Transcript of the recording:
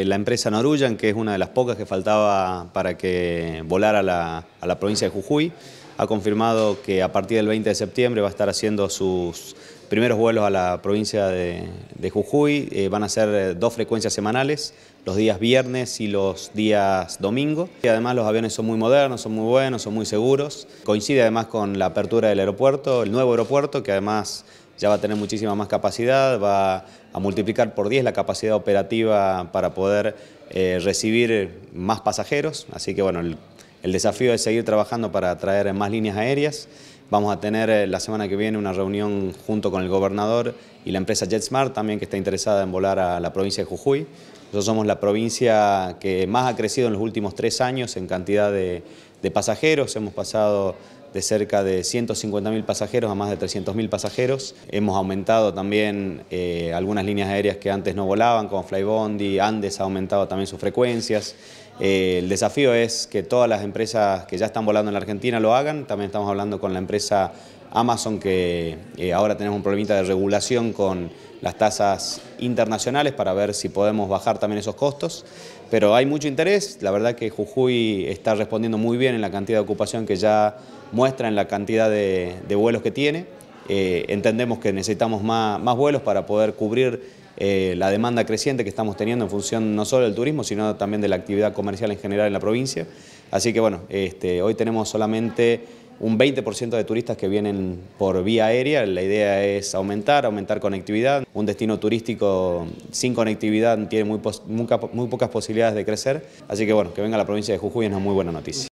La empresa Noruyan, que es una de las pocas que faltaba para que volara a la provincia de Jujuy, ha confirmado que a partir del 20 de septiembre va a estar haciendo sus primeros vuelos a la provincia de, Jujuy. Eh, van a ser eh, dos frecuencias semanales, los días viernes y los días domingo. Y además los aviones son muy modernos, son muy buenos, son muy seguros. Coincide además con la apertura del aeropuerto, el nuevo aeropuerto, que además ya va a tener muchísima más capacidad, va a multiplicar por 10 la capacidad operativa para poder eh, recibir más pasajeros, así que bueno, el, desafío es seguir trabajando para traer más líneas aéreas. Vamos a tener eh, la semana que viene una reunión junto con el gobernador y la empresa JetSmart también que está interesada en volar a la provincia de Jujuy. Nosotros somos la provincia que más ha crecido en los últimos tres años en cantidad de, de pasajeros. Hemos pasado de cerca de 150.000 pasajeros a más de 300.000 pasajeros. Hemos aumentado también eh, algunas líneas aéreas que antes no volaban, como Flybondi, Andes ha aumentado también sus frecuencias. Eh, el desafío es que todas las empresas que ya están volando en la Argentina lo hagan. También estamos hablando con la empresa Amazon, que eh, ahora tenemos un problemita de regulación con las tasas internacionales para ver si podemos bajar también esos costos. Pero hay mucho interés. La verdad que Jujuy está respondiendo muy bien en la cantidad de ocupación que ya muestra, en la cantidad de, vuelos que tiene. Eh, entendemos que necesitamos más vuelos para poder cubrir eh, la demanda creciente que estamos teniendo en función no solo del turismo, sino también de la actividad comercial en general en la provincia. Así que bueno, este, hoy tenemos solamente un 20% de turistas que vienen por vía aérea. La idea es aumentar, aumentar conectividad. Un destino turístico sin conectividad tiene muy, muy pocas posibilidades de crecer. Así que bueno, que venga a la provincia de Jujuy es una muy buena noticia.